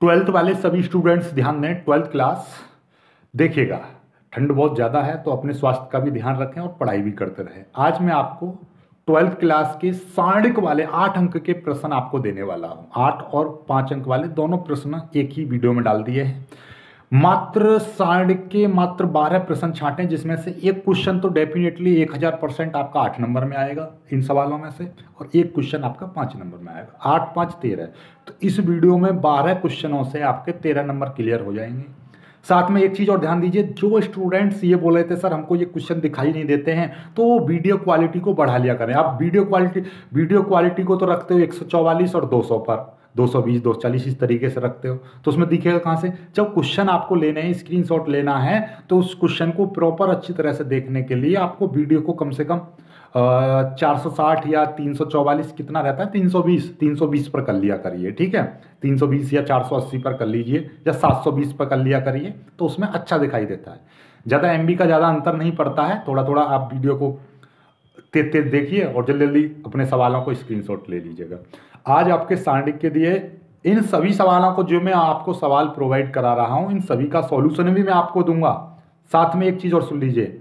twelfth वाले सभी students ध्यान दें ट्वेल्थ क्लास देखिएगा ठंड बहुत ज़्यादा है तो अपने स्वास्थ्य का भी ध्यान रखें और पढ़ाई भी करते रहें आज मैं आपको ट्वेल्थ क्लास के सारणिक वाले आठ अंक के प्रश्न आपको देने वाला हूँ आठ और पाँच अंक वाले दोनों प्रश्न एक ही वीडियो में डाल दिए हैं मात्र साढ़ के मात्र बारह प्रश्न छाटे जिसमें से एक क्वेश्चन तो डेफिनेटली एक हज़ार परसेंट आपका आठ नंबर में आएगा इन सवालों में से और एक क्वेश्चन आपका पाँच नंबर में आएगा आठ पाँच तेरह तो इस वीडियो में बारह क्वेश्चनों से आपके तेरह नंबर क्लियर हो जाएंगे साथ में एक चीज़ और ध्यान दीजिए जो स्टूडेंट्स ये बोल रहे थे सर हमको ये क्वेश्चन दिखाई नहीं देते हैं तो वो वीडियो क्वालिटी को बढ़ा लिया करें आप वीडियो क्वालिटी वीडियो क्वालिटी को तो रखते हो एक और 200 पर 220 240 इस तरीके से रखते हो तो उसमें दिखेगा कहाँ से जब क्वेश्चन आपको लेने हैं स्क्रीन लेना है तो उस क्वेश्चन को प्रॉपर अच्छी तरह से देखने के लिए आपको वीडियो को कम से कम चार सौ साठ या तीन सौ चौवालीस कितना रहता है तीन सौ बीस तीन सौ बीस पर कर लिया करिए ठीक है तीन सौ बीस या चार सौ अस्सी पर कर लीजिए या सात सौ बीस पर कर लिया करिए तो उसमें अच्छा दिखाई देता है ज़्यादा एम का ज़्यादा अंतर नहीं पड़ता है थोड़ा थोड़ा आप वीडियो को तेज तेज देखिए और जल्दी जल्दी अपने सवालों को स्क्रीनशॉट ले लीजिएगा आज आपके सारणिक के लिए इन सभी सवालों को जो मैं आपको सवाल प्रोवाइड करा रहा हूँ इन सभी का सॉल्यूशन भी मैं आपको दूंगा साथ में एक चीज़ और सुन लीजिए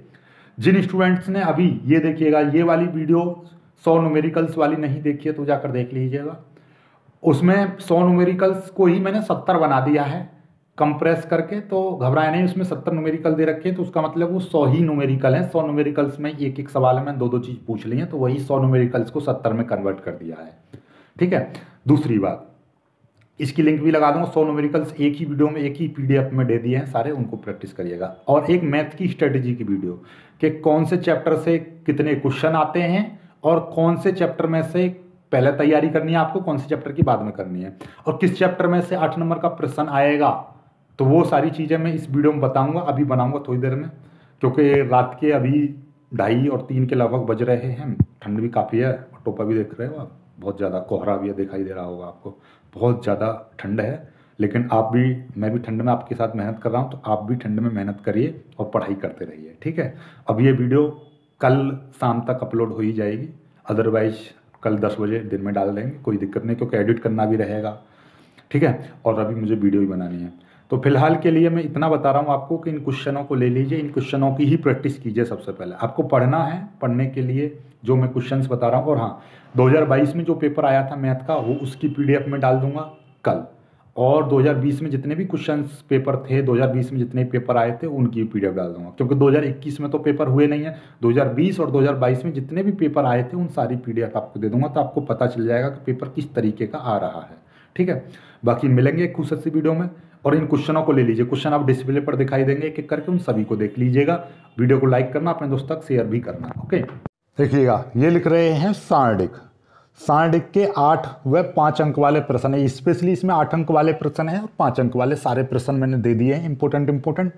जिन स्टूडेंट्स ने अभी ये देखिएगा ये वाली वीडियो सौ नोमेरिकल्स वाली नहीं देखी है तो जाकर देख लीजिएगा उसमें सौ नोमेरिकल्स को ही मैंने सत्तर बना दिया है कंप्रेस करके तो घबराए नहीं उसमें सत्तर नोमेरिकल दे रखे हैं तो उसका मतलब वो सौ ही नोमेरिकल हैं सौ नोमेरिकल्स में एक एक सवाल में दो दो चीज़ पूछ ली हैं तो वही सौ नोमेरिकल्स को सत्तर में कन्वर्ट कर दिया है ठीक है दूसरी बात इसकी लिंक भी लगा दूंगा सौ नोमेरिकल्स एक ही वीडियो में एक ही पीडीएफ में दे दिए हैं सारे उनको प्रैक्टिस करिएगा और एक मैथ की स्ट्रेटजी की वीडियो कि कौन से चैप्टर से कितने क्वेश्चन आते हैं और कौन से चैप्टर में से पहले तैयारी करनी है आपको कौन से चैप्टर की बाद में करनी है और किस चैप्टर में से आठ नंबर का प्रश्न आएगा तो वो सारी चीज़ें मैं इस वीडियो में बताऊंगा अभी बनाऊंगा थोड़ी देर में क्योंकि रात के अभी ढाई और तीन के लगभग बज रहे हैं ठंड भी काफ़ी है और टोपा भी देख रहे हो आप बहुत ज़्यादा कोहरा भी दिखाई दे रहा होगा आपको बहुत ज़्यादा ठंड है लेकिन आप भी मैं भी ठंड में आपके साथ मेहनत कर रहा हूँ तो आप भी ठंड में मेहनत करिए और पढ़ाई करते रहिए ठीक है अब ये वीडियो कल शाम तक अपलोड हो ही जाएगी अदरवाइज कल दस बजे दिन में डाल देंगे कोई दिक्कत नहीं क्योंकि एडिट करना भी रहेगा ठीक है और अभी मुझे वीडियो भी बनानी है तो फिलहाल के लिए मैं इतना बता रहा हूँ आपको कि इन क्वेश्चनों को ले लीजिए इन क्वेश्चनों की ही प्रैक्टिस कीजिए सबसे पहले आपको पढ़ना है पढ़ने के लिए जो मैं क्वेश्चंस बता रहा हूँ और हाँ 2022 में जो पेपर आया था मैथ का वो उसकी पीडीएफ में डाल दूंगा कल और 2020 में जितने भी क्वेश्चन पेपर थे 2020 में जितने पेपर आए थे उनकी पीडीएफ डाल दूंगा क्योंकि 2021 में तो पेपर हुए नहीं है 2020 और 2022 में जितने भी पेपर आए थे उन सारी पी आपको दे दूंगा तो आपको पता चल जाएगा कि पेपर किस तरीके का आ रहा है ठीक है बाकी मिलेंगे एक खूब सी वीडियो में और इन क्वेश्चनों को ले लीजिए क्वेश्चन आप डिस्प्ले पर दिखाई देंगे एक एक करके उन सभी को देख लीजिएगा वीडियो को लाइक करना अपने दोस्त तक शेयर भी करना ओके देखिएगा ये लिख रहे हैं सार्डिक सार्डिक के आठ व पांच अंक वाले प्रश्न है स्पेशली इसमें आठ अंक वाले प्रश्न हैं और पांच अंक वाले सारे प्रश्न मैंने दे दिए हैं इंपोर्टेंट इंपोर्टेंट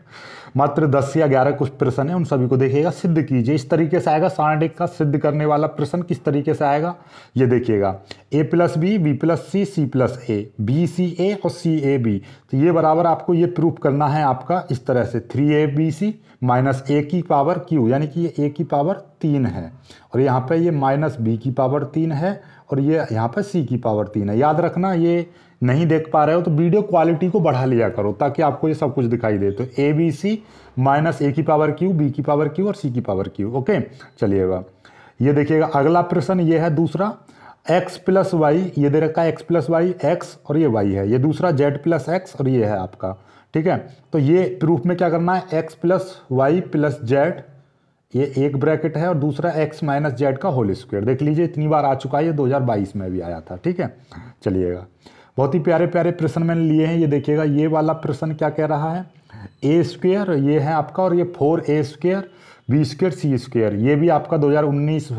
मात्र दस या ग्यारह कुछ प्रश्न हैं उन सभी को देखिएगा सिद्ध कीजिए इस तरीके से आएगा सार्डिक का सिद्ध करने वाला प्रश्न किस तरीके से आएगा ये देखिएगा A plus B B plus C C plus A B C A और सी ए बी तो ये बराबर आपको ये प्रूफ करना है आपका इस तरह से three A B C minus A की पावर क्यू यानी कि ये ए की पावर तीन है और यहाँ पे ये माइनस बी की पावर तीन है और ये यहाँ पे सी की पावर तीन है याद रखना ये नहीं देख पा रहे हो तो वीडियो क्वालिटी को बढ़ा लिया करो ताकि आपको ये सब कुछ दिखाई दे तो ए बी सी माइनस ए की पावर क्यू बी की पावर क्यू और सी की पावर क्यू ओके चलिएगा ये देखिएगा अगला प्रश्न ये है दूसरा x प्लस वाई ये दे रखा है एक्स प्लस वाई एक्स और ये y है ये दूसरा z प्लस एक्स और ये है आपका ठीक है तो ये प्रूफ में क्या करना है x plus Y plus Z ये एक ब्रैकेट है और दूसरा एक्स माइनस जेड का होल स्क्वायर देख लीजिए इतनी बार आ चुका है ये 2022 में भी आया था ठीक है चलिएगा बहुत ही प्यारे प्यारे प्रश्न मैंने लिए हैं ये देखिएगा ये वाला प्रश्न क्या कह रहा है ए स्क्वेयर ये है आपका और ये four A square B square C square ये भी आपका 2019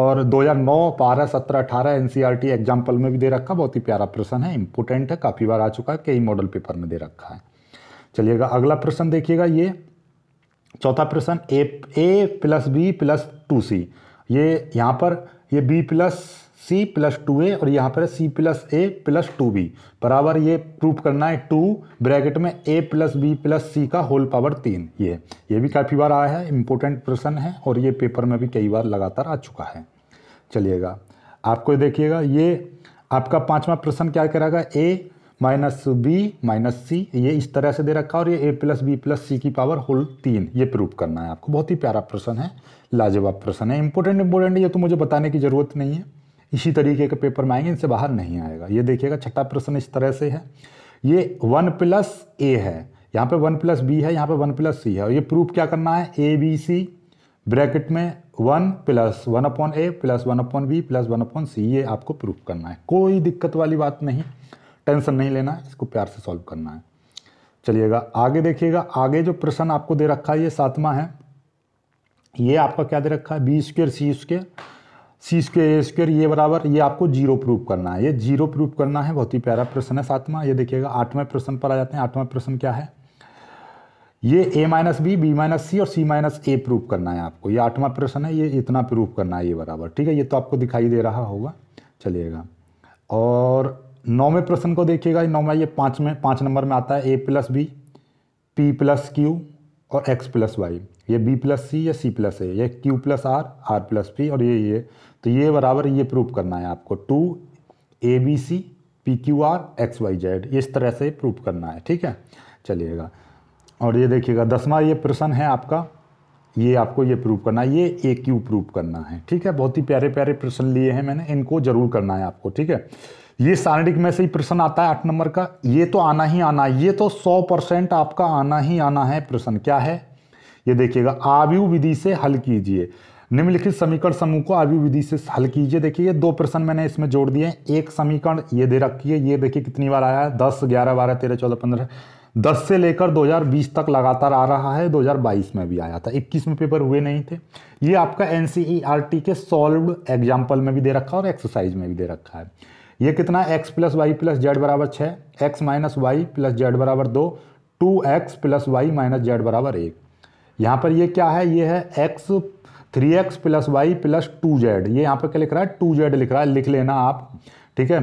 और 2009 बारह सत्रह अठारह एन एग्जाम्पल e में भी दे रखा बहुत ही प्यारा प्रश्न है इंपोर्टेंट है काफ़ी बार आ चुका है कई मॉडल पेपर में दे रखा है चलिएगा अगला प्रश्न देखिएगा ये चौथा प्रश्न A A plus B plus two C ये यहाँ पर ये B plus C plus two A और यहाँ पर C plus A plus two B बराबर ये प्रूफ करना है टू ब्रैकेट में A plus B plus C का होल पावर तीन ये ये भी काफ़ी बार आया है इम्पोर्टेंट प्रश्न है और ये पेपर में भी कई बार लगातार आ चुका है चलिएगा आपको देखिएगा ये आपका पांचवा प्रश्न क्या करेगा A minus B minus C ये इस तरह से दे रखा है और ये A plus B plus C की पावर होल तीन ये प्रूव करना है आपको बहुत ही प्यारा प्रश्न है लाजवाब प्रश्न है इंपॉर्टेंट इंपॉर्टेंट ये तो मुझे बताने की ज़रूरत नहीं है इसी तरीके के पेपर में आएंगे इनसे बाहर नहीं आएगा ये देखिएगा छठा प्रश्न इस तरह से है ये वन प्लस ए है यहाँ पे वन प्लस बी है यहाँ पे वन प्लस सी है और ये प्रूफ क्या करना है ए बी सी ब्रैकेट में one plus one upon A plus one upon B plus one upon C ये आपको प्रूफ करना है कोई दिक्कत वाली बात नहीं टेंशन नहीं लेना है इसको प्यार से सॉल्व करना है चलिएगा आगे देखिएगा आगे जो प्रश्न आपको दे रखा है ये सातवां है ये आपका क्या दे रखा है B square C square C square A square ये बराबर ये आपको जीरो प्रूफ करना है ये जीरो प्रूफ करना है बहुत ही प्यारा प्रश्न है सातवां ये देखिएगा आठवें प्रश्न पर आ जाते हैं आठवां प्रश्न क्या है ये A minus B B minus C और सी माइनस ए प्रूफ करना है आपको ये आठवां प्रश्न है ये इतना प्रूफ करना है ये बराबर ठीक है ये तो आपको दिखाई दे रहा होगा चलिएगा और नौवें प्रश्न को देखिएगा नौवा ये पाँच में पाँच नंबर में आता है A plus B P plus Q और एक्स प्लस वाई ये बी प्लस सी या सी प्लस ए ये Q plus R R plus P और ये ये तो ये बराबर ये प्रूव करना है आपको two A B C P Q R X Y Z इस तरह से प्रूव करना है ठीक है चलिएगा और ये देखिएगा दसवा ये प्रश्न है आपका ये आपको ये प्रूव करना है ये ए क्यू प्रूव करना है ठीक है बहुत ही प्यारे प्यारे प्रश्न लिए हैं मैंने इनको जरूर करना है आपको ठीक है ये शारीरिक में से ही प्रश्न आता है आठ नंबर का ये तो आना ही आना ये तो सौ परसेंट आपका आना ही आना है प्रश्न क्या है ये देखिएगा आवयु विधि से हल कीजिए निम्नलिखित समीकरण समूह को आयु विधि से हल कीजिए देखिए ये दो प्रश्न मैंने इसमें जोड़ दिए एक समीकरण ये दे रखी है ये देखिए कितनी बार आया है दस ग्यारह बारह तेरह चौदह पंद्रह दस से लेकर 2020 तक लगातार आ रहा है 2022 में भी आया था 21 में पेपर हुए नहीं थे ये आपका एन e के सॉल्व एग्जाम्पल में भी दे रखा है और एक्सरसाइज में भी दे रखा है ये कितना X plus Y plus Z बराबर छः X minus Y plus Z बराबर दो two X plus Y minus Z बराबर एक यहाँ पर ये क्या है ये है X three X plus Y plus two Z ये यहाँ पर क्या लिख रहा है टू जेड लिख रहा है लिख लेना आप ठीक है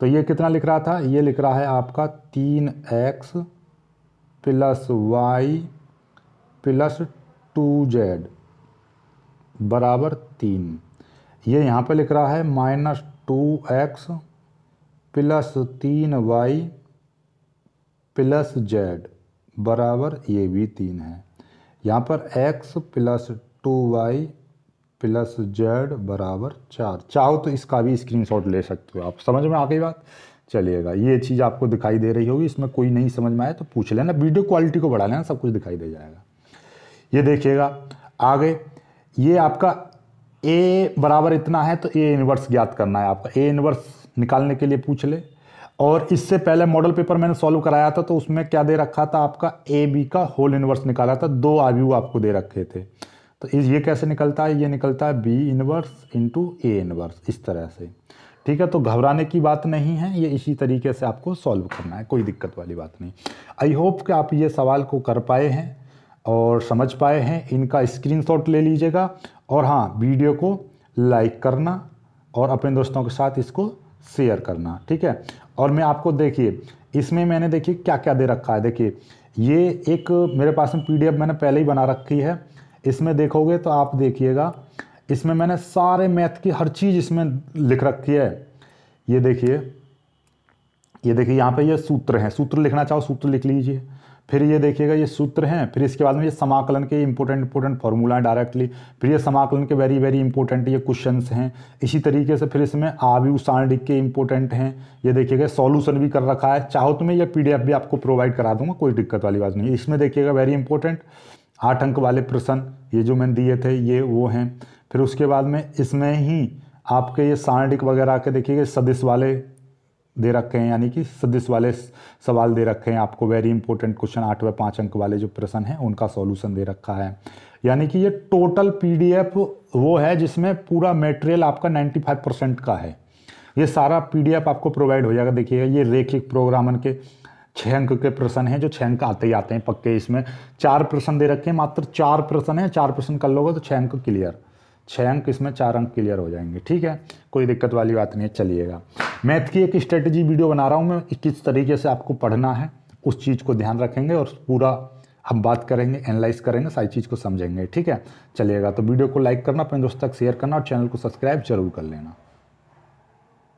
तो ये कितना लिख रहा था ये लिख रहा है आपका तीन X plus Y plus two Z बराबर तीन ये यहाँ पर लिख रहा है माइनस टू एक्स प्लस तीन वाई प्लस जेड बराबर ये भी तीन है यहाँ पर X plus two Y plus Z बराबर चार चाहो तो इसका भी स्क्रीनशॉट ले सकते हो आप समझ में आ गई बात चलिएगा ये चीज़ आपको दिखाई दे रही होगी इसमें कोई नहीं समझ में आया तो पूछ लेना वीडियो क्वालिटी को बढ़ा लेना सब कुछ दिखाई दे जाएगा ये देखिएगा आगे ये आपका ए बराबर इतना है तो ए इनवर्स ज्ञात करना है आपका ए इनवर्स निकालने के लिए पूछ ले और इससे पहले मॉडल पेपर मैंने सॉल्व कराया था तो उसमें क्या दे रखा था आपका ए बी का होल इन्वर्स निकाला था दो आर आपको दे रखे थे तो इस ये कैसे निकलता है ये निकलता है B inverse into A inverse इस तरह से ठीक है तो घबराने की बात नहीं है ये इसी तरीके से आपको सॉल्व करना है कोई दिक्कत वाली बात नहीं आई होप कि आप ये सवाल को कर पाए हैं और समझ पाए हैं इनका शॉट ले लीजिएगा और हाँ वीडियो को लाइक करना और अपने दोस्तों के साथ इसको शेयर करना ठीक है और मैं आपको देखिए इसमें मैंने देखिए क्या क्या दे रखा है देखिए ये एक मेरे पास में पीडीएफ मैंने पहले ही बना रखी है इसमें देखोगे तो आप देखिएगा इसमें मैंने सारे मैथ की हर चीज़ इसमें लिख रखी है ये देखिए ये देखिए यहाँ पे ये सूत्र हैं सूत्र लिखना चाहो सूत्र लिख लीजिए फिर ये देखिएगा ये सूत्र हैं फिर इसके बाद में ये समाकलन के इंपॉर्टेंट इंपॉर्टेंट फॉर्मूला हैं डायरेक्टली फिर ये समाकलन के वेरी वेरी इंपॉर्टेंट ये क्वेश्चन हैं इसी तरीके से फिर इसमें आवयु सारणिक के इंपॉर्टेंट हैं ये देखिएगा सॉल्यूशन भी कर रखा है चाहो तो मैं ये पी भी आपको प्रोवाइड करा दूंगा कोई दिक्कत वाली बात नहीं इसमें देखिएगा वेरी इंपॉर्टेंट आठ अंक वाले प्रश्न ये जो मैंने दिए थे ये वो हैं फिर उसके बाद में इसमें ही आपके ये सारणिक वगैरह के देखिएगा सदिश वाले दे रखे हैं यानी कि सदिस वाले सवाल दे रखे हैं आपको वेरी इंपॉर्टेंट क्वेश्चन आठ व पाँच अंक वाले जो प्रश्न हैं उनका सॉल्यूशन दे रखा है यानी कि ये टोटल पीडीएफ वो है जिसमें पूरा मटेरियल आपका 95 परसेंट का है ये सारा पीडीएफ आपको प्रोवाइड हो जाएगा देखिएगा ये रेखिक प्रोग्रामन के छः अंक के प्रश्न हैं जो छः अंक आते ही आते हैं पक्के इसमें चार प्रश्न दे रखे हैं मात्र चार प्रश्न हैं चार प्रश्न कर लोगे तो छः अंक क्लियर छः अंक इसमें चार अंक क्लियर हो जाएंगे ठीक है कोई दिक्कत वाली बात नहीं है चलिएगा मैथ की एक स्ट्रेटजी वीडियो बना रहा हूँ मैं किस तरीके से आपको पढ़ना है उस चीज़ को ध्यान रखेंगे और पूरा हम बात करेंगे एनालाइज करेंगे सारी चीज़ को समझेंगे ठीक है चलिएगा तो वीडियो को लाइक करना अपने दोस्तों तक शेयर करना और चैनल को सब्सक्राइब जरूर कर लेना